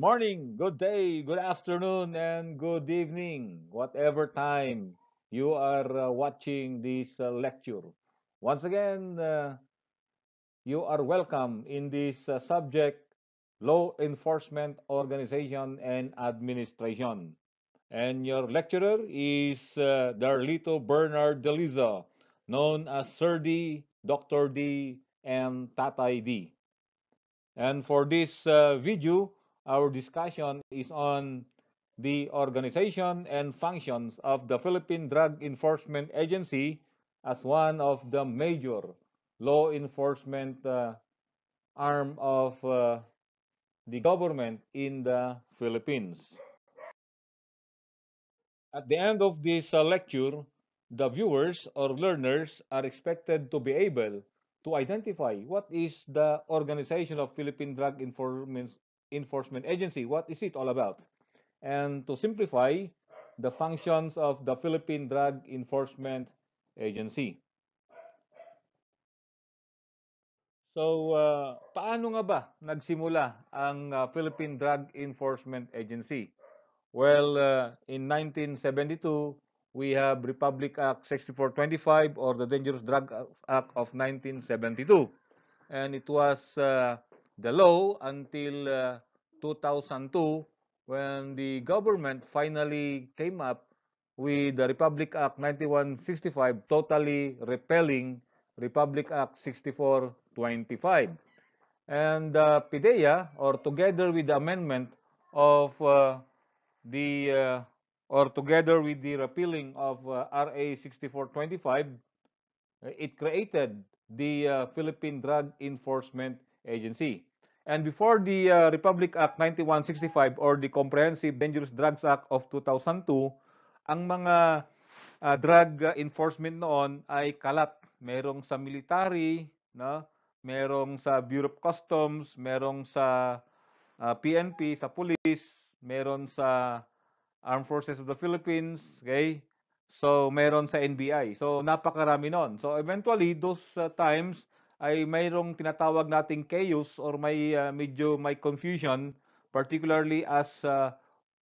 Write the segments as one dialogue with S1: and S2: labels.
S1: morning, good day, good afternoon, and good evening, whatever time you are uh, watching this uh, lecture. Once again, uh, you are welcome in this uh, subject, Law Enforcement Organization and Administration. And your lecturer is uh, Darlito Bernard Deliza, known as Sir D, Dr. D, and Tatay D. And for this uh, video, our discussion is on the organization and functions of the Philippine Drug Enforcement Agency as one of the major law enforcement uh, arm of uh, the government in the Philippines. At the end of this uh, lecture, the viewers or learners are expected to be able to identify what is the organization of Philippine Drug Enforcement Enforcement Agency. What is it all about? And to simplify, the functions of the Philippine Drug Enforcement Agency. So, uh, paano nga ba nagsimula ang uh, Philippine Drug Enforcement Agency? Well, uh, in 1972, we have Republic Act 6425 or the Dangerous Drug Act of 1972. And it was uh, the law until uh, 2002 when the government finally came up with the Republic Act 9165 totally repelling Republic Act 6425 and uh, PIDEA or together with the amendment of uh, the uh, or together with the repealing of uh, RA 6425 it created the uh, Philippine Drug Enforcement Agency And before the uh, Republic Act 9165 or the Comprehensive Dangerous Drugs Act of 2002, ang mga uh, drug enforcement noon ay kalat. Merong sa military, no? merong sa Bureau of Customs, merong sa uh, PNP, sa police, meron sa Armed Forces of the Philippines, okay? So, meron sa NBI. So, napakarami noon. So, eventually, those uh, times, ay mayroong tinatawag nating chaos or may uh, medyo may confusion particularly as uh,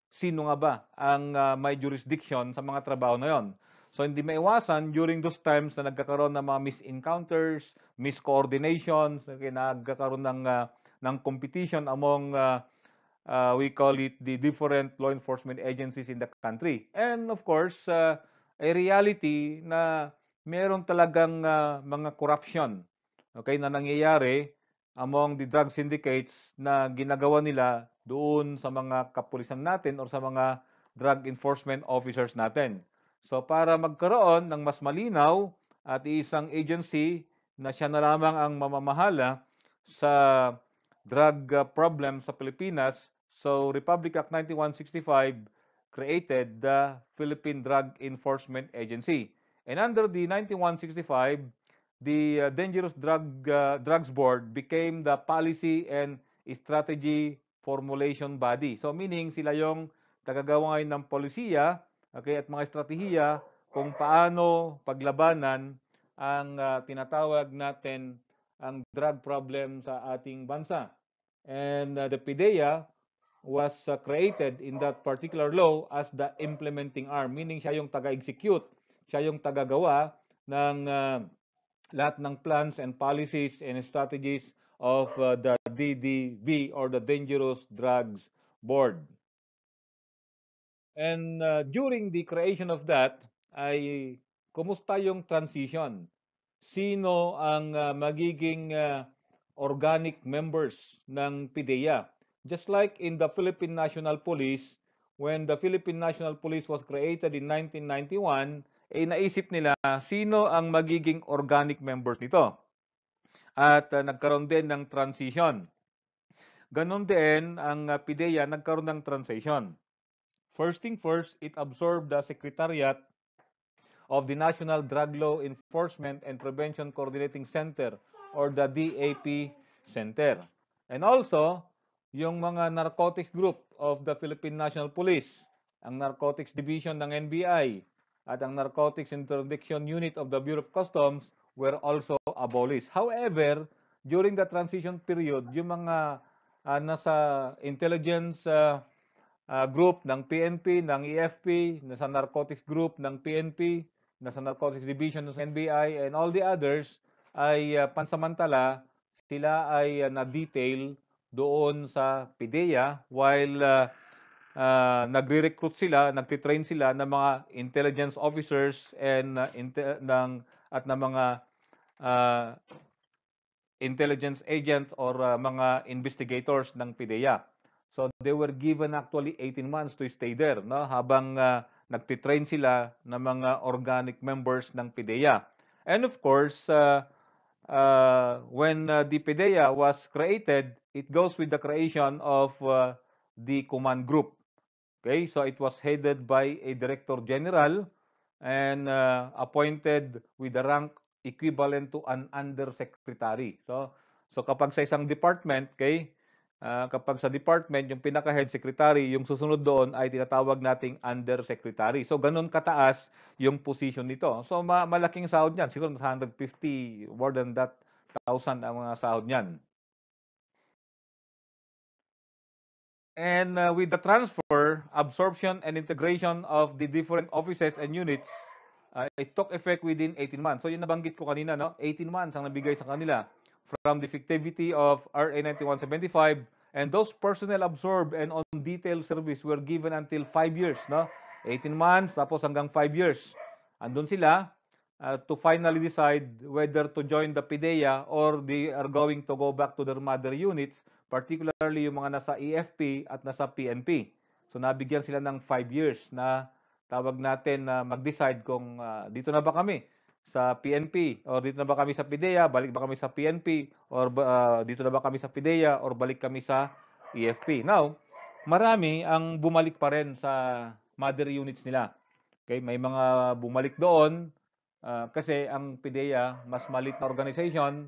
S1: sino nga ba ang uh, may jurisdiction sa mga trabaho na yon. So hindi maiwasan during those times na nagkakaroon ng mga misencounters, miscoordinations, okay, nagkakaroon ng uh, ng competition among uh, uh, we call it the different law enforcement agencies in the country. And of course, uh, a reality na meron talagang uh, mga corruption okay, na nangyayari among the drug syndicates na ginagawa nila doon sa mga kapulisan natin or sa mga drug enforcement officers natin. So para magkaroon ng mas malinaw at isang agency na siya na lamang ang mamamahala sa drug uh, problem sa Pilipinas, so Republic Act 9165 created the Philippine Drug Enforcement Agency. And under the 9165, the uh, Dangerous Drug uh, Drugs Board became the policy and strategy formulation body. So meaning sila yung tagagawa ngayon ng polisiya okay, at mga estratehiya kung paano paglabanan ang uh, tinatawag natin ang drug problem sa ating bansa. And uh, the PDEA was uh, created in that particular law as the implementing arm, meaning siya yung taga-execute, siya yung tagagawa ng uh, lahat ng plans and policies and strategies of uh, the DDB or the Dangerous Drugs Board. And uh, during the creation of that, ay kumusta yung transition? Sino ang uh, magiging uh, organic members ng PDEA? Just like in the Philippine National Police, when the Philippine National Police was created in 1991, ay eh, naisip nila sino ang magiging organic members nito. At uh, nagkaroon din ng transition. Ganon din ang uh, PIDEA nagkaroon ng transition. First thing first, it absorbed the Secretariat of the National Drug Law Enforcement and Prevention Coordinating Center or the DAP Center. And also, yung mga narcotics group of the Philippine National Police, ang Narcotics Division ng NBI, at ang Narcotics Interdiction Unit of the Bureau of Customs were also abolished. However, during the transition period, yung mga uh, nasa intelligence uh, uh, group ng PNP, ng EFP, nasa narcotics group ng PNP, nasa narcotics division ng NBI, and all the others ay uh, pansamantala sila ay uh, na-detail doon sa PIDEA while uh, uh, nagre-recruit sila, nagtitrain sila ng mga intelligence officers and uh, inte- ng at ng mga uh, intelligence agent or uh, mga investigators ng PDEA. So they were given actually 18 months to stay there no habang uh, nagtitrain sila ng mga organic members ng PDEA. And of course, uh, uh, when uh, the PDEA was created, it goes with the creation of uh, the command group. Okay, so it was headed by a director general and uh, appointed with the rank equivalent to an undersecretary. So, so kapag sa isang department, okay, uh, kapag sa department, yung pinaka-head secretary, yung susunod doon ay tinatawag nating undersecretary. So, ganun kataas yung position nito. So, ma malaking sahod niyan. Siguro 150, more than that, thousand ang mga sahod niyan. and uh, with the transfer, absorption, and integration of the different offices and units, uh, it took effect within 18 months. So yung nabanggit ko kanina, no? 18 months ang nabigay sa kanila from the effectivity of RA 9175 and those personnel absorbed and on detail service were given until 5 years, no? 18 months tapos hanggang 5 years. Andun sila uh, to finally decide whether to join the PIDEA or they are going to go back to their mother units particularly yung mga nasa EFP at nasa PNP. So nabigyan sila ng 5 years na tawag natin na mag-decide kung uh, dito na ba kami sa PNP or dito na ba kami sa PDEA, balik ba kami sa PNP or uh, dito na ba kami sa PDEA or balik kami sa EFP. Now, marami ang bumalik pa rin sa mother units nila. Okay, may mga bumalik doon uh, kasi ang PDEA mas malit na organization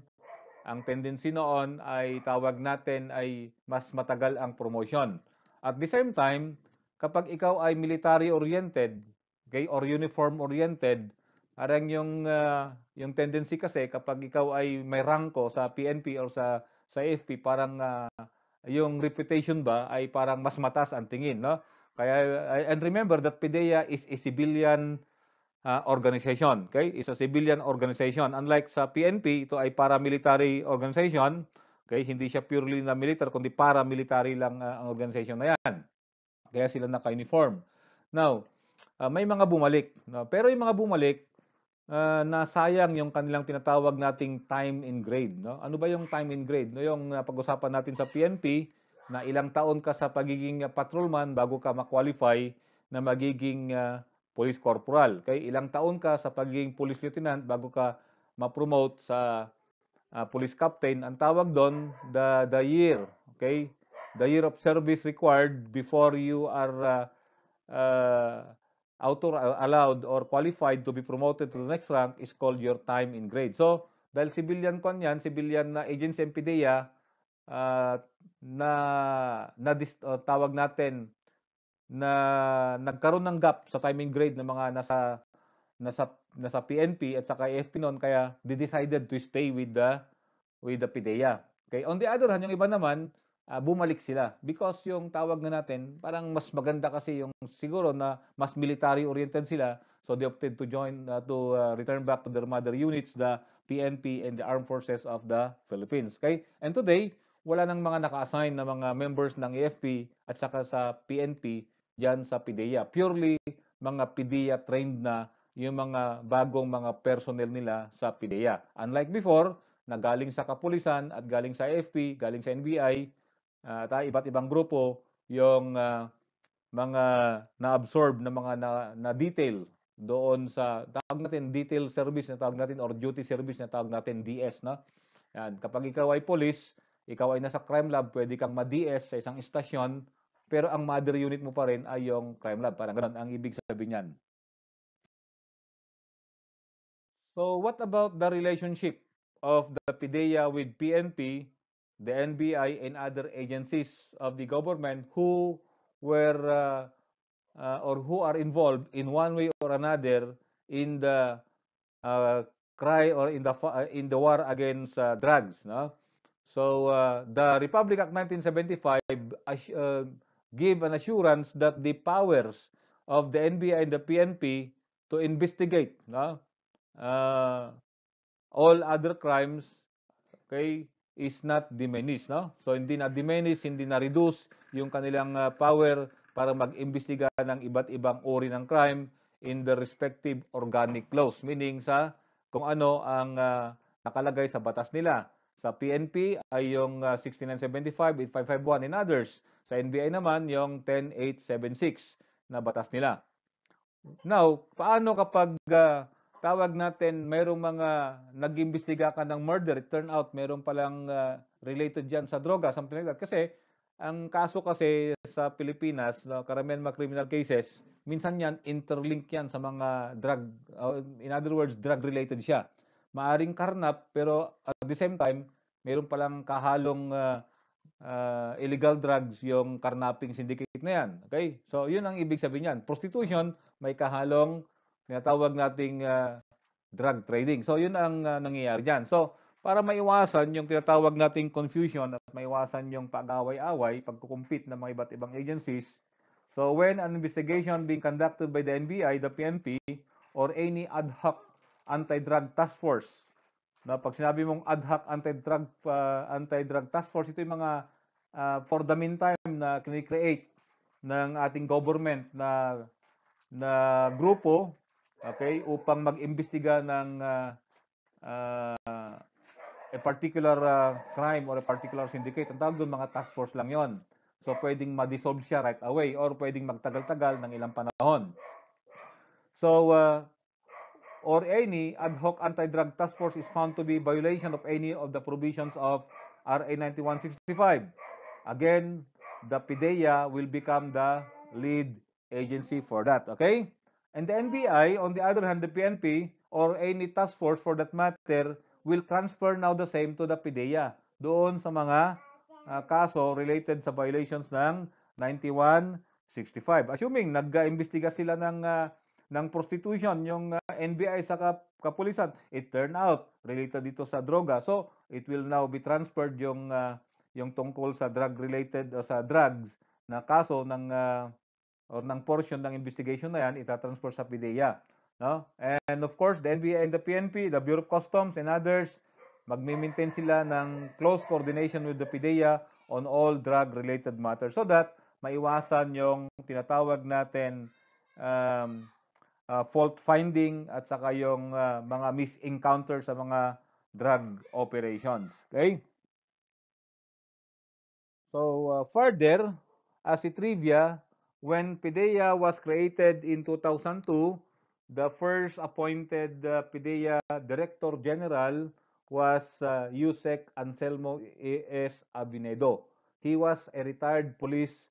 S1: ang tendency noon ay tawag natin ay mas matagal ang promotion. At the same time, kapag ikaw ay military-oriented, okay, or uniform-oriented, parang yung uh, yung tendency kasi kapag ikaw ay may rangko sa PNP or sa sa AFP parang uh, yung reputation ba ay parang mas matas ang tingin no kaya and remember that PDEA is a civilian uh, organization. Okay? It's a civilian organization. Unlike sa PNP, ito ay paramilitary organization. Okay? Hindi siya purely na military, kundi paramilitary lang uh, ang organization na yan. Kaya sila naka-uniform. Now, uh, may mga bumalik. No? Pero yung mga bumalik, uh, nasayang yung kanilang tinatawag nating time in grade. No? Ano ba yung time in grade? No, yung napag usapan natin sa PNP na ilang taon ka sa pagiging patrolman bago ka makwalify na magiging uh, police corporal. Okay? Ilang taon ka sa pagiging police lieutenant bago ka ma-promote sa uh, police captain. Ang tawag doon, the, the year. Okay? The year of service required before you are uh, uh, ah, auto ah, allowed or qualified to be promoted to the next rank is called your time in grade. So, dahil civilian kon niyan, civilian na agency MPDEA, uh, na, na uh, tawag natin na nagkaroon ng gap sa timing grade ng mga nasa nasa nasa PNP at saka AFP noon kaya they decided to stay with the with the PDEA. Okay, on the other hand, yung iba naman uh, bumalik sila because yung tawag na natin parang mas maganda kasi yung siguro na mas military oriented sila so they opted to join uh, to uh, return back to their mother units the PNP and the Armed Forces of the Philippines. Okay? And today, wala nang mga naka-assign na mga members ng AFP at saka sa PNP dyan sa PIDEA. Purely mga PIDEA trained na yung mga bagong mga personnel nila sa PIDEA. Unlike before, na galing sa kapulisan at galing sa AFP, galing sa NBI, uh, ah, at iba't ibang grupo, yung uh, mga na-absorb na mga na-detail na, na doon sa tawag natin detail service na tawag natin or duty service na tawag natin DS na. Yan. Kapag ikaw ay police, ikaw ay nasa crime lab, pwede kang ma-DS sa isang istasyon pero ang mother unit mo pa rin ay yung crime lab. Parang ganun ang ibig sabihin niyan. So what about the relationship of the PDEA with PNP, the NBI, and other agencies of the government who were uh, uh, or who are involved in one way or another in the uh, cry or in the uh, in the war against uh, drugs, no? So uh, the Republic Act 1975 uh, give an assurance that the powers of the NBI and the PNP to investigate no? uh, all other crimes okay, is not diminished. No? So, hindi na diminish, hindi na reduce yung kanilang uh, power para mag-imbestiga ng iba't ibang uri ng crime in the respective organic laws. Meaning sa kung ano ang uh, nakalagay sa batas nila. Sa PNP ay yung uh, 6975, 8551 and others. Sa NBI naman yung 10876 na batas nila. Now, paano kapag uh, tawag natin mayroong mga nag-imbestiga ka ng murder, it turn out mayroong palang uh, related dyan sa droga, something like that. Kasi ang kaso kasi sa Pilipinas, no, karamihan mga criminal cases, minsan yan interlink yan sa mga drug, uh, in other words, drug related siya maaring karnap pero at the same time meron palang kahalong uh, uh, illegal drugs yung carnapping syndicate na yan. Okay? So, yun ang ibig sabihin niyan Prostitution, may kahalong tinatawag nating uh, drug trading. So, yun ang uh, nangyayari diyan So, para maiwasan yung tinatawag nating confusion at maiwasan yung pag-away-away, pagkukumpit ng mga iba't ibang agencies, so when an investigation being conducted by the NBI, the PNP, or any ad hoc anti-drug task force. No, pag sinabi mong ad hoc anti-drug uh, anti-drug task force, ito yung mga uh, for the meantime na kini-create ng ating government na na grupo okay upang mag-imbestiga ng uh, uh, a particular uh, crime or a particular syndicate. Ang tawag doon mga task force lang 'yon. So pwedeng ma-dissolve siya right away or pwedeng magtagal-tagal ng ilang panahon. So uh, or any ad hoc anti-drug task force is found to be violation of any of the provisions of RA 9165. Again, the PIDEA will become the lead agency for that, okay? And the NBI, on the other hand, the PNP, or any task force for that matter, will transfer now the same to the PIDEA doon sa mga uh, kaso related sa violations ng 9165. Assuming nag-imbestiga sila ng uh, ng prostitution, yung uh, ah, NBI sa kap kapulisan, it turned out related dito sa droga. So, it will now be transferred yung uh, yung tungkol sa drug-related o sa drugs na kaso ng uh, or ng portion ng investigation na yan itatransfer sa PDEA. No? And of course, the NBI and the PNP, the Bureau of Customs and others, magme-maintain sila ng close coordination with the PDEA on all drug-related matters so that maiwasan yung tinatawag natin um, uh, fault finding at saka yung uh, mga misencounter sa mga drug operations. Okay? So, uh, further, as a trivia, when PIDEA was created in 2002, the first appointed uh, PIDEA Director General was uh, Yusek Anselmo E.S. Abinedo. He was a retired police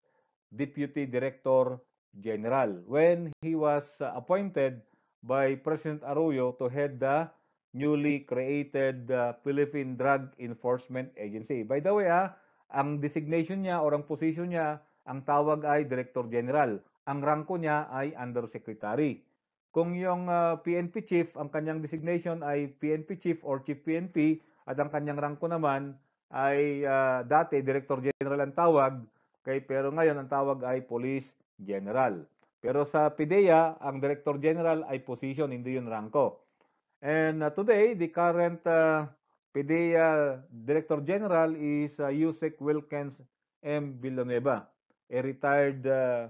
S1: deputy director general when he was uh, appointed by President Arroyo to head the newly created uh, Philippine Drug Enforcement Agency. By the way, ah, ang designation niya or ang position niya, ang tawag ay Director General. Ang rangko niya ay Undersecretary. Kung yung uh, PNP Chief, ang kanyang designation ay PNP Chief or Chief PNP at ang kanyang rangko naman ay uh, dati Director General ang tawag, kay, pero ngayon ang tawag ay Police General. Pero sa PIDEA, ang Director General ay position, hindi yun ranko. And uh, today, the current uh, PIDEA Director General is uh, Yusek Wilkins M. Villanueva, a retired uh,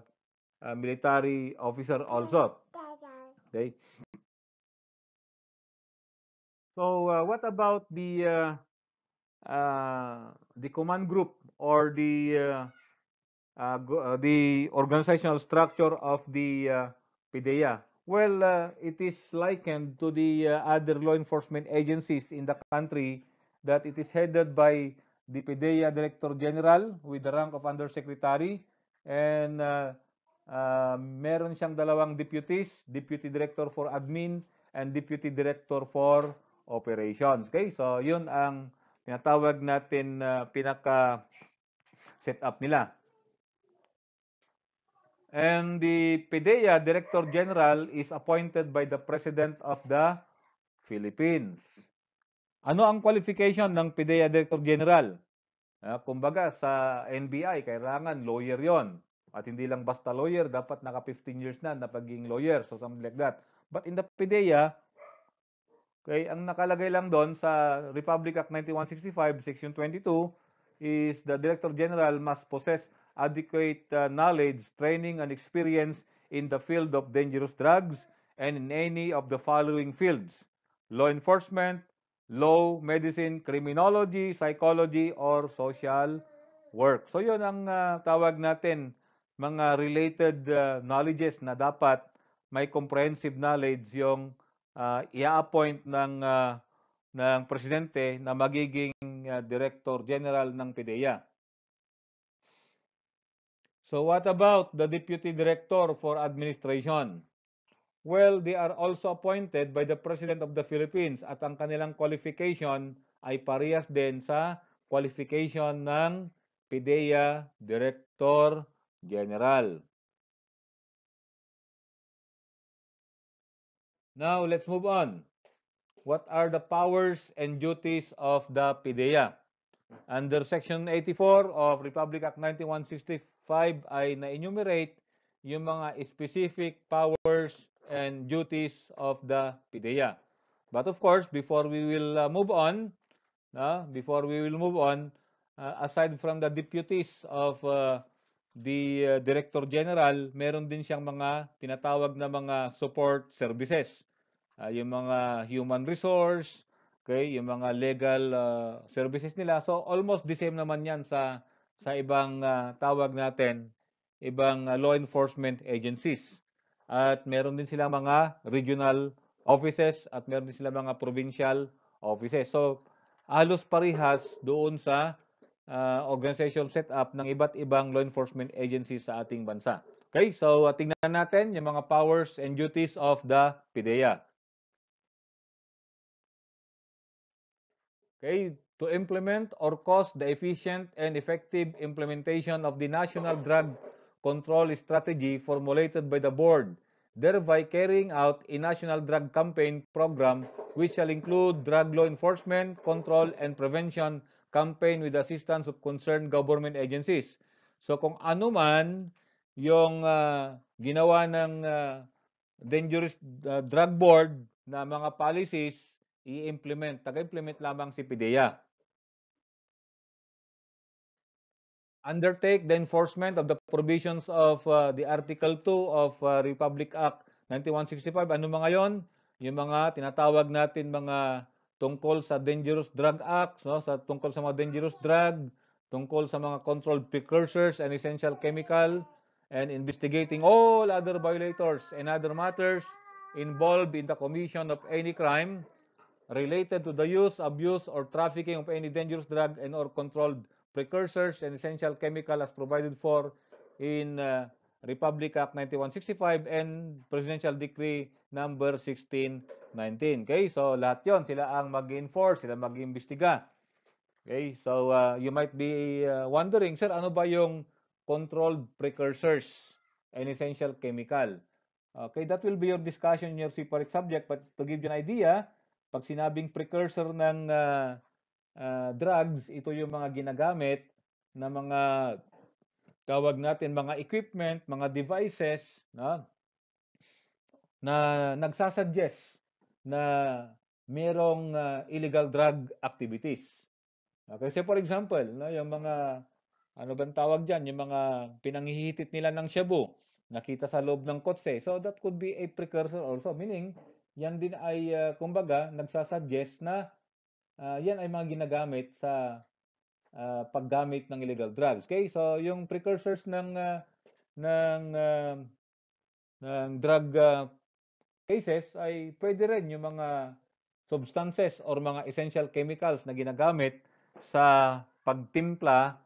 S1: uh, military officer also. Okay. So uh, what about the uh, uh, the command group or the uh, Uh, uh, the organizational structure of the uh, PDEA? Well, uh, it is likened to the uh, other law enforcement agencies in the country that it is headed by the PDEA Director General with the rank of Undersecretary and uh, uh, meron siyang dalawang deputies, Deputy Director for Admin and Deputy Director for Operations. Okay, so yun ang tinatawag natin uh, pinaka setup nila. And the PDEA Director General is appointed by the President of the Philippines. Ano ang qualification ng PDEA Director General? Uh, kumbaga sa NBI, kailangan lawyer yon At hindi lang basta lawyer, dapat naka 15 years na na pagiging lawyer, so something like that. But in the PDEA, okay, ang nakalagay lang doon sa Republic Act 9165, Section 22, is the Director General must possess adequate uh, knowledge, training, and experience in the field of dangerous drugs and in any of the following fields law enforcement, law, medicine, criminology, psychology, or social work. So yun ang uh, tawag natin mga related uh, knowledges na dapat may comprehensive knowledge yung uh, i-appoint ng uh, ng presidente na magiging uh, director general ng PDEA. So what about the Deputy Director for Administration? Well, they are also appointed by the President of the Philippines at ang kanilang qualification ay parehas din sa qualification ng PIDEA Director General. Now, let's move on. What are the powers and duties of the PIDEA? Under Section 84 of Republic Act 9165, 5 ay na-enumerate yung mga specific powers and duties of the PDEA. But of course, before we will uh, move on, uh, before we will move on, uh, aside from the deputies of uh, the uh, Director General, meron din siyang mga tinatawag na mga support services. Uh, yung mga human resource, okay, yung mga legal uh, services nila. So almost the same naman 'yan sa sa ibang uh, tawag natin, ibang uh, law enforcement agencies. At meron din silang mga regional offices at meron din silang mga provincial offices. So, halos parihas doon sa uh, organization setup ng iba't ibang law enforcement agencies sa ating bansa. Okay, so uh, tingnan natin yung mga powers and duties of the PDEA. Okay, to implement or cause the efficient and effective implementation of the National Drug Control Strategy formulated by the Board, thereby carrying out a National Drug Campaign Program which shall include drug law enforcement, control, and prevention campaign with assistance of concerned government agencies. So kung ano man yung uh, ginawa ng uh, Dangerous uh, Drug Board na mga policies, i-implement, taga-implement lamang si PDEA. undertake the enforcement of the provisions of uh, the Article 2 of uh, Republic Act 9165. Ano mga yon? Yung mga tinatawag natin mga tungkol sa Dangerous Drug Acts, no? sa tungkol sa mga dangerous drug, tungkol sa mga controlled precursors and essential chemical, and investigating all other violators and other matters involved in the commission of any crime related to the use, abuse, or trafficking of any dangerous drug and or controlled precursors, and essential chemical as provided for in uh, Republic Act 9165 and Presidential Decree number 1619. Okay, so lahat 'yon sila ang mag-enforce, sila mag-imbestiga. Okay, so uh, you might be uh, wondering, sir, ano ba yung controlled precursors and essential chemical? Okay, that will be your discussion in your separate subject but to give you an idea, pag sinabing precursor ng uh, uh, drugs, ito yung mga ginagamit na mga tawag natin mga equipment, mga devices na na nagsasuggest na mayroong uh, ah, illegal drug activities. Okay, kasi for example, no, yung mga ano bang tawag diyan, yung mga pinanghihitit nila ng shabu nakita sa loob ng kotse. So that could be a precursor also, meaning yan din ay uh, kumbaga nagsasuggest na uh, yan ay mga ginagamit sa uh, paggamit ng illegal drugs. Okay? So yung precursors ng uh, ng uh, ng drug uh, cases ay pwede rin yung mga substances or mga essential chemicals na ginagamit sa pagtimpla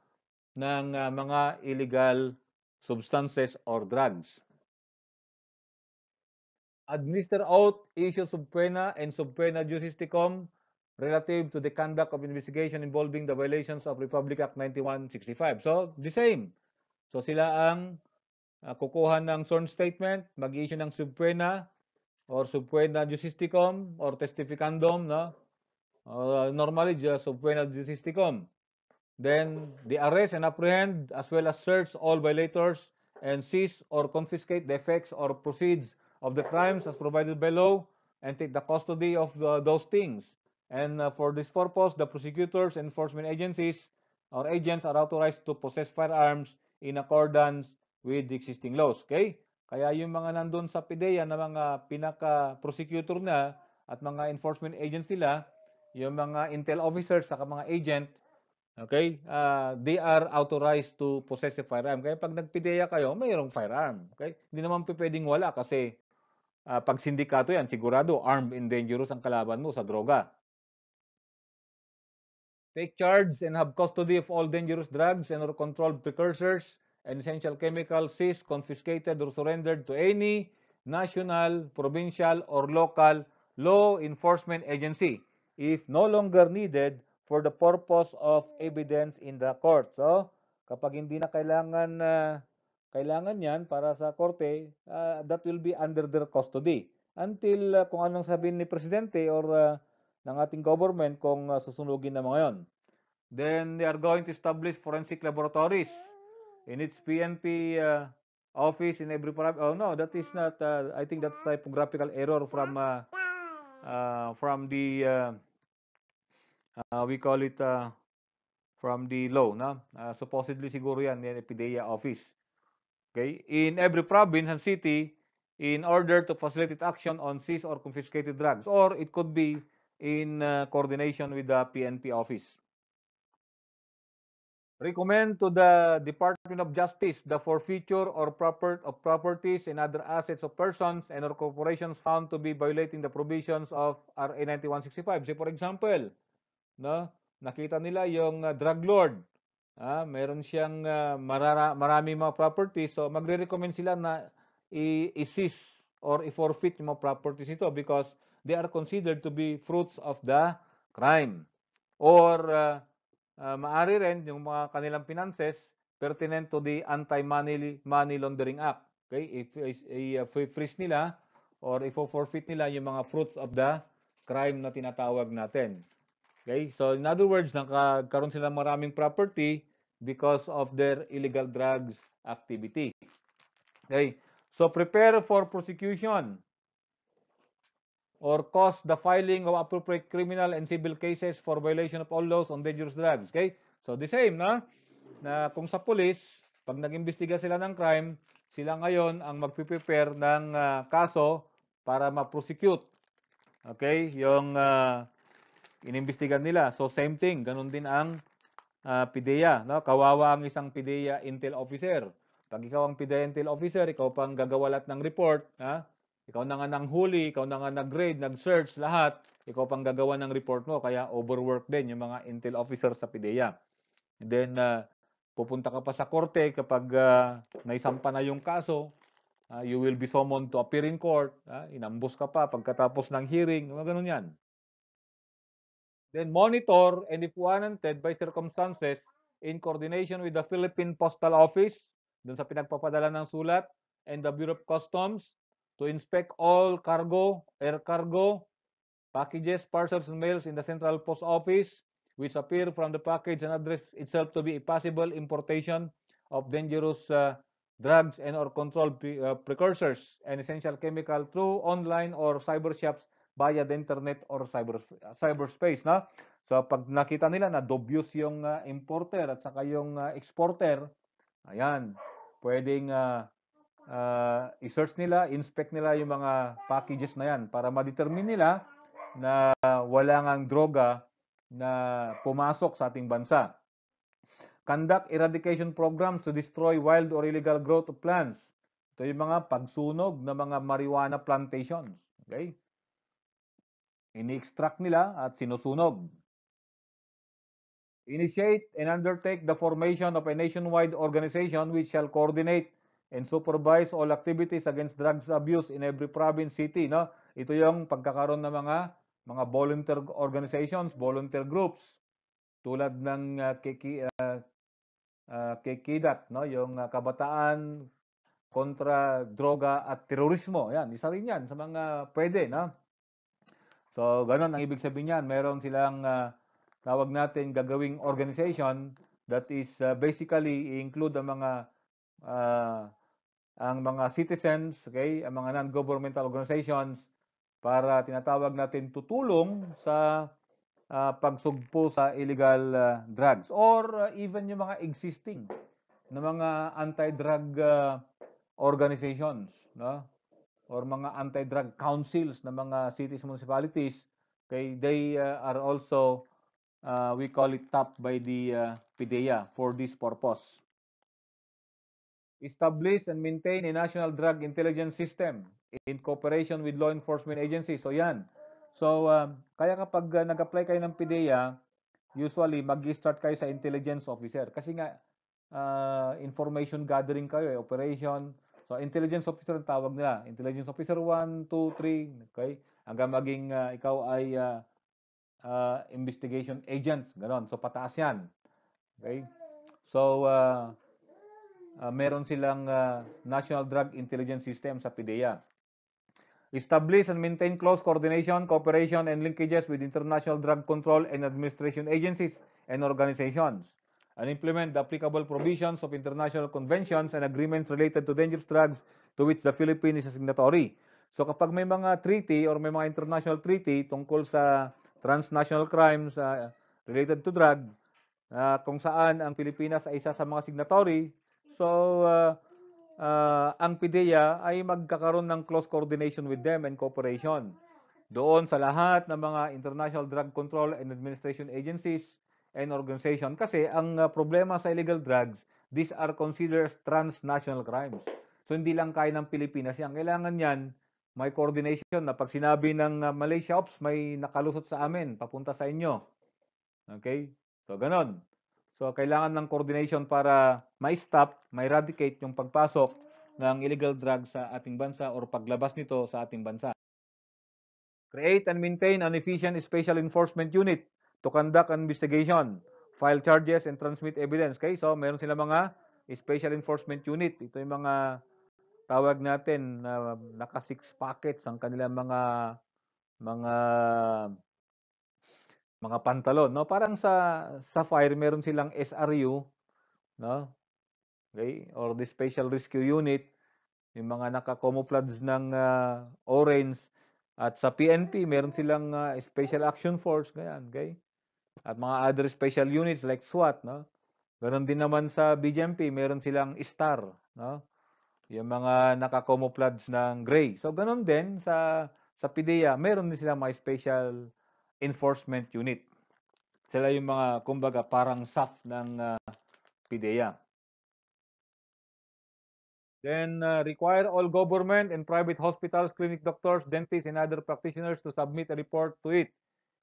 S1: ng uh, mga illegal substances or drugs. Administer out, issue subpoena and subpoena jurisdicum relative to the conduct of investigation involving the violations of Republic Act 9165. So, the same. So, sila ang uh, kukuha ng sworn statement, mag-issue ng subpoena or subpoena justicum or testificandum, no? Uh, normally, just subpoena justicum. Then, the arrest and apprehend as well as search all violators and seize or confiscate the effects or proceeds of the crimes as provided below and take the custody of the, those things. And uh, for this purpose, the prosecutors, enforcement agencies, or agents are authorized to possess firearms in accordance with the existing laws. Okay? Kaya yung mga nandun sa PDEA na mga pinaka-prosecutor na at mga enforcement agents nila, yung mga intel officers saka mga agent, okay, uh, they are authorized to possess a firearm. Kaya pag nag nagpideya kayo, mayroong firearm. Okay? Hindi naman pwedeng wala kasi uh, pag sindikato yan, sigurado armed and dangerous ang kalaban mo sa droga take charge and have custody of all dangerous drugs and or controlled precursors and essential chemicals seized, confiscated, or surrendered to any national, provincial, or local law enforcement agency if no longer needed for the purpose of evidence in the court. So, kapag hindi na kailangan uh, kailangan yan para sa korte, uh, that will be under their custody. Until uh, kung anong sabihin ni Presidente or uh, ng ating government kung uh, susunugin na mga yon. Then they are going to establish forensic laboratories in its PNP uh, ah, office in every oh no that is not uh, I think that's typographical error from uh, uh, from the uh, uh, we call it uh, from the law na uh, supposedly siguro yan yan EPIDEA office okay in every province and city in order to facilitate action on seized or confiscated drugs or it could be in uh, coordination with the PNP office. Recommend to the Department of Justice the forfeiture or proper of properties and other assets of persons and or corporations found to be violating the provisions of RA 9165. So for example, no, nakita nila yung uh, drug lord, ah, meron siyang uh, marara, marami mga properties, so magre-recommend sila na i-seize or i-forfeit yung mga properties nito because they are considered to be fruits of the crime. Or uh, uh, maari rin yung mga kanilang finances pertinent to the Anti-Money Money Laundering Act. Okay, If i-freeze uh, nila or i-forfeit nila yung mga fruits of the crime na tinatawag natin. Okay, so in other words, nagkaroon sila maraming property because of their illegal drugs activity. Okay, so prepare for prosecution or cause the filing of appropriate criminal and civil cases for violation of all laws on dangerous drugs. Okay? So the same na na kung sa pulis, pag nag-imbestiga sila ng crime, sila ngayon ang magpi prepare ng uh, kaso para ma-prosecute. Okay? Yung uh, inimbestigan nila. So same thing, ganun din ang uh, ah, PIDEA, no? Kawawa ang isang PDEA intel officer. Pag ikaw ang PDEA intel officer, ikaw pang gagawalat ng report, ha? Ikaw na nga nang huli, ikaw na nga nag-grade, nag-search, lahat. Ikaw pang gagawa ng report mo, kaya overwork din yung mga intel officer sa PDEA. And then, uh, pupunta ka pa sa korte kapag uh, naisampa na yung kaso, uh, you will be summoned to appear in court, uh, inambus ka pa pagkatapos ng hearing, mga ganun yan. Then monitor and if warranted by circumstances, in coordination with the Philippine Postal Office, dun sa pinagpapadala ng sulat, and the Bureau of Customs, to inspect all cargo, air cargo, packages, parcels, and mails in the central post office which appear from the package and address itself to be a possible importation of dangerous uh, drugs and or controlled pre uh, precursors and essential chemical through online or cyber shops via the internet or cyber cyberspace na so pag nakita nila na dubious yung uh, importer at saka yung uh, exporter ayan pwedeng uh, uh, i-search nila, inspect nila yung mga packages na yan para ma-determine nila na wala ngang droga na pumasok sa ating bansa. Conduct eradication programs to destroy wild or illegal growth of plants. Ito yung mga pagsunog ng mga marijuana plantations. Okay? Ini-extract nila at sinusunog. Initiate and undertake the formation of a nationwide organization which shall coordinate and supervise all activities against drugs abuse in every province, city. No? Ito yung pagkakaroon ng mga mga volunteer organizations, volunteer groups tulad ng uh, Kiki uh, uh, Kikidat, no, yung uh, kabataan kontra droga at terorismo. Yan, isa rin 'yan sa mga pwede, no. So, ganun ang ibig sabihin niyan. Meron silang uh, tawag natin gagawing organization that is uh, basically include ang mga uh, ang mga citizens, okay, ang mga non-governmental organizations para tinatawag natin tutulong sa uh, pagsugpo sa illegal uh, drugs or uh, even yung mga existing na mga anti-drug uh, organizations, no? Or mga anti-drug councils ng mga cities municipalities, okay, they uh, are also uh, we call it tapped by the uh, PDEA for this purpose establish and maintain a national drug intelligence system in cooperation with law enforcement agencies. So yan. So um, kaya kapag uh, nag-apply kayo ng PDEA, usually mag-start kayo sa intelligence officer kasi nga uh, information gathering kayo, eh, operation. So intelligence officer ang tawag nila. Intelligence officer 1, 2, 3, okay? Hanggang maging uh, ikaw ay uh, uh, investigation agents, ganon. So pataas 'yan. Okay? So uh, uh, meron silang uh, National Drug Intelligence System sa PDEA. Establish and maintain close coordination, cooperation, and linkages with international drug control and administration agencies and organizations. And implement the applicable provisions of international conventions and agreements related to dangerous drugs to which the Philippines is a signatory. So kapag may mga treaty or may mga international treaty tungkol sa transnational crimes uh, related to drug, uh, kung saan ang Pilipinas ay isa sa mga signatory, So, uh, uh, ang PIDEA ay magkakaroon ng close coordination with them and cooperation doon sa lahat ng mga international drug control and administration agencies and organization kasi ang uh, problema sa illegal drugs these are considered transnational crimes so hindi lang kaya ng Pilipinas yan kailangan yan may coordination na pag sinabi ng uh, Malaysia ops may nakalusot sa amin papunta sa inyo okay so ganon So, kailangan ng coordination para ma-stop, ma-eradicate yung pagpasok ng illegal drug sa ating bansa or paglabas nito sa ating bansa. Create and maintain an efficient special enforcement unit to conduct an investigation, file charges, and transmit evidence. Okay? So, meron sila mga special enforcement unit. Ito yung mga tawag natin na naka six packets ang kanilang mga mga mga pantalon, no? Parang sa sa fire meron silang SRU, no? Okay? Or the Special Rescue Unit, yung mga naka-camouflage ng uh, orange at sa PNP meron silang uh, Special Action Force, ganyan, okay? At mga other special units like SWAT, no? Ganon din naman sa BJMP, meron silang STAR, no? Yung mga naka-camouflage ng gray. So ganon din sa sa PDEA, meron din silang mga special Enforcement Unit. Sila yung mga, kumbaga, parang SAP ng uh, PDEA. Then, uh, require all government and private hospitals, clinic doctors, dentists, and other practitioners to submit a report to it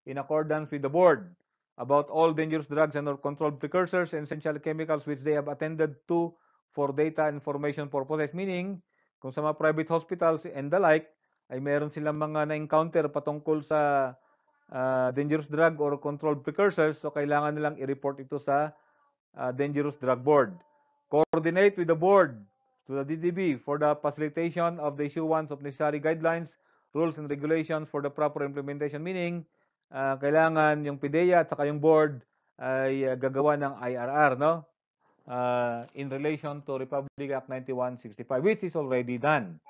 S1: in accordance with the board about all dangerous drugs and or controlled precursors and essential chemicals which they have attended to for data and information purposes. Meaning, kung sa mga private hospitals and the like, ay meron silang mga na-encounter patungkol sa uh, dangerous drug or controlled precursors, so kailangan nilang i-report ito sa uh, Dangerous Drug Board. Coordinate with the board to the DDB for the facilitation of the issuance of necessary guidelines, rules, and regulations for the proper implementation. Meaning, uh, kailangan yung PDEA at saka yung board ay uh, gagawa ng IRR, no? Uh, in relation to Republic Act 9165, which is already done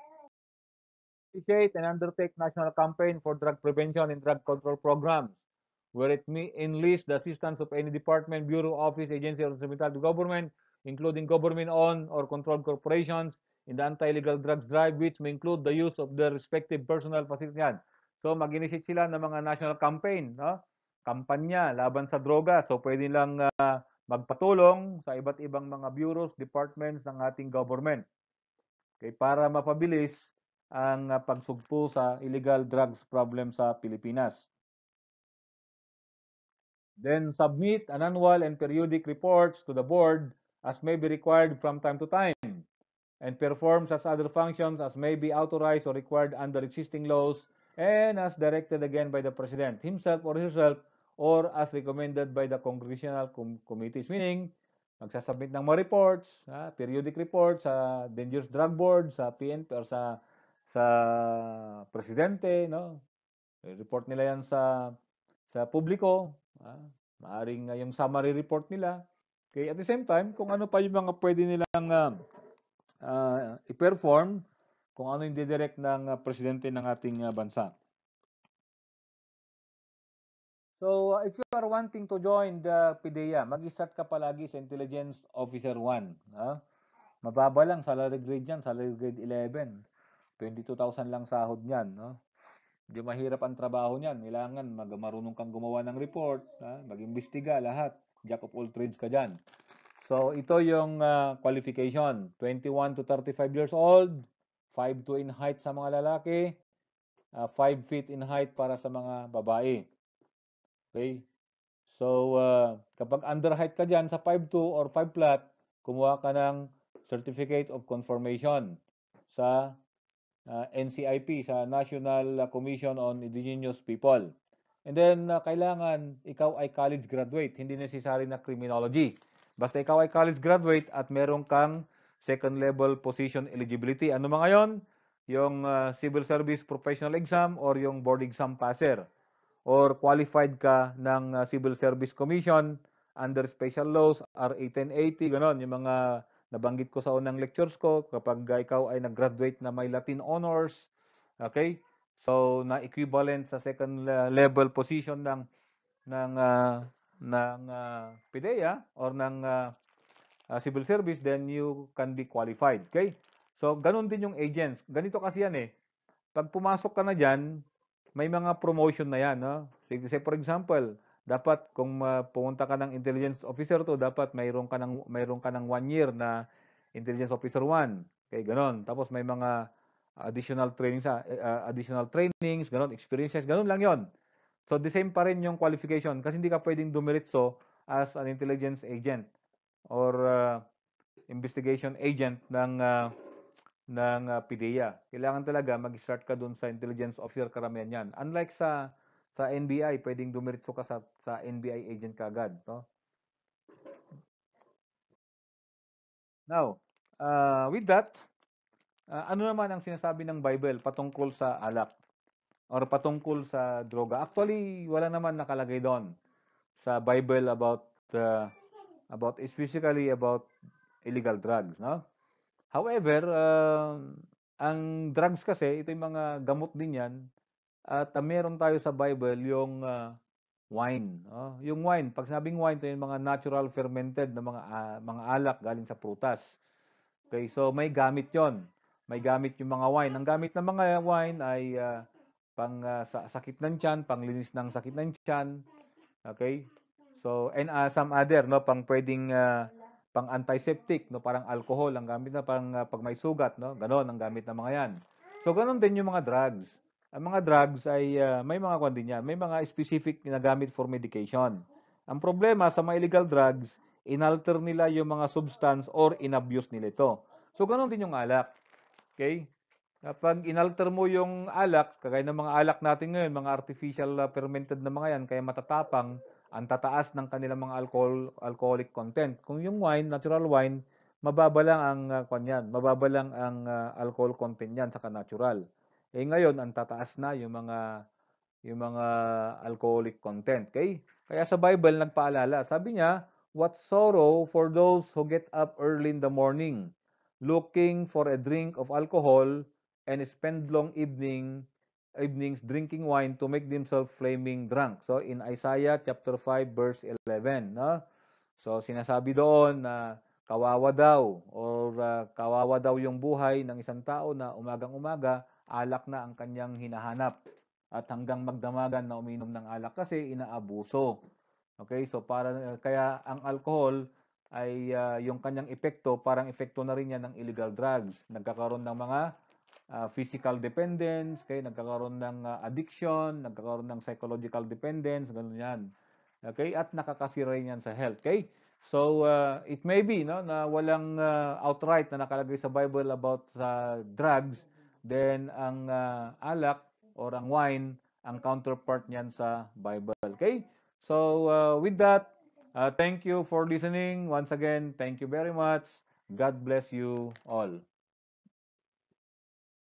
S1: initiate and undertake national campaign for drug prevention and drug control programs, where it may enlist the assistance of any department, bureau, office, agency, or instrumental to government, including government-owned or controlled corporations, in the anti-illegal drugs drive, which may include the use of their respective personal facilities. So, mag-initiate sila ng mga national campaign, no? kampanya laban sa droga. So, pwede lang uh, magpatulong sa iba't ibang mga bureaus, departments ng ating government. Okay, para mapabilis ang ah, pagsugpo sa illegal drugs problem sa Pilipinas. Then submit an annual and periodic reports to the board as may be required from time to time and perform such other functions as may be authorized or required under existing laws and as directed again by the president himself or herself or as recommended by the congressional com committees meaning magsasubmit ng mga reports, ha, ah, periodic reports sa Dangerous Drug Board, sa PNP or sa sa presidente, no? Eh, report nila yan sa sa publiko, ah, maaring uh, yung summary report nila. Okay, at the same time, kung ano pa yung mga pwede nilang uh, uh, i-perform, kung ano yung didirect ng uh, presidente ng ating uh, bansa. So, uh, if you are wanting to join the PDEA, mag-start ka palagi sa Intelligence Officer 1. Ha? Mababa lang, salary grade yan, salary grade 11. 22,000 lang sahod niyan, no? Medyo mahirap ang trabaho niyan. Kailangan mag marunong kang gumawa ng report, ha? mag-imbestiga lahat. Jack of all trades ka diyan. So, ito yung uh, qualification. 21 to 35 years old, 5'2 in height sa mga lalaki, uh, ah, 5 feet in height para sa mga babae. Okay? So, uh, kapag under height ka dyan sa 5'2 or 5 flat, kumuha ka ng Certificate of confirmation sa uh, ah, NCIP sa National Commission on Indigenous People. And then uh, kailangan ikaw ay college graduate, hindi necessary na criminology. Basta ikaw ay college graduate at meron kang second level position eligibility. Ano mga 'yon? Yung uh, civil service professional exam or yung board exam passer or qualified ka ng uh, Civil Service Commission under special laws R1880 ganon yung mga Nabanggit ko sa unang lectures ko, kapag ikaw ay nag-graduate na may Latin honors, okay? So, na equivalent sa second level position ng ng uh, ng uh, ah, PDEA or ng uh, civil service, then you can be qualified. Okay? So, ganun din yung agents. Ganito kasi yan eh. Pag pumasok ka na dyan, may mga promotion na yan. No? Say, say for example, dapat kung uh, pumunta ka ng intelligence officer to, dapat mayroon ka ng mayroon ka ng one year na intelligence officer 1. Okay, ganon. Tapos may mga additional training sa uh, additional trainings, ganon, experiences, ganon lang 'yon. So the same pa rin yung qualification kasi hindi ka pwedeng dumiretso as an intelligence agent or uh, investigation agent ng uh, ng uh, PDEA. Kailangan talaga mag-start ka dun sa intelligence officer karamihan yan. Unlike sa sa NBI, pwedeng dumiretso ka sa, sa NBI agent kagad, no? Now, uh, with that, uh, ano naman ang sinasabi ng Bible patungkol sa alak or patungkol sa droga? Actually, wala naman nakalagay doon sa Bible about uh, about specifically about illegal drugs, no? However, uh, ang drugs kasi, ito yung mga gamot din yan at uh, meron tayo sa Bible yung uh, wine. Uh, yung wine, pag sinabing wine, ito yung mga natural fermented na mga, uh, mga alak galing sa prutas. Okay, so may gamit yon. May gamit yung mga wine. Ang gamit ng mga wine ay uh, pang uh, sa sakit ng tiyan, panglinis ng sakit ng tiyan. Okay? So, and uh, some other, no, pang pwedeng uh, pang antiseptic, no, parang alcohol ang gamit na pang uh, pag may sugat, no. Ganon ang gamit ng mga 'yan. So, ganon din yung mga drugs ang mga drugs ay uh, may mga kwan din yan. May mga specific na gamit for medication. Ang problema sa mga illegal drugs, inalter nila yung mga substance or inabuse nila ito. So, ganun din yung alak. Okay? Kapag inalter mo yung alak, kagaya ng mga alak natin ngayon, mga artificial ah, fermented na mga yan, kaya matatapang, ang tataas ng kanilang mga alcohol, alcoholic content. Kung yung wine, natural wine, mababa lang ang uh, kwan yan, mababa lang ang uh, alcohol content yan sa natural. Eh ngayon, ang tataas na yung mga yung mga alcoholic content. Okay? Kaya sa Bible nagpaalala, sabi niya, what sorrow for those who get up early in the morning, looking for a drink of alcohol and spend long evening evenings drinking wine to make themselves flaming drunk. So in Isaiah chapter 5 verse 11, no? So sinasabi doon na kawawa daw or uh, kawawa daw yung buhay ng isang tao na umagang-umaga alak na ang kanyang hinahanap. At hanggang magdamagan na uminom ng alak kasi inaabuso. Okay, so para kaya ang alcohol ay uh, yung kanyang epekto, parang epekto na rin yan ng illegal drugs. Nagkakaroon ng mga uh, physical dependence, kaya nagkakaroon ng uh, addiction, nagkakaroon ng psychological dependence, ganun yan. Okay, at nakakasira rin yan sa health. Okay? So uh, it may be no na walang uh, outright na nakalagay sa Bible about sa uh, drugs Then ang uh, alak or ang wine, ang counterpart niyan sa Bible. Okay? So uh, with that, uh, thank you for listening. Once again, thank you very much. God bless you all.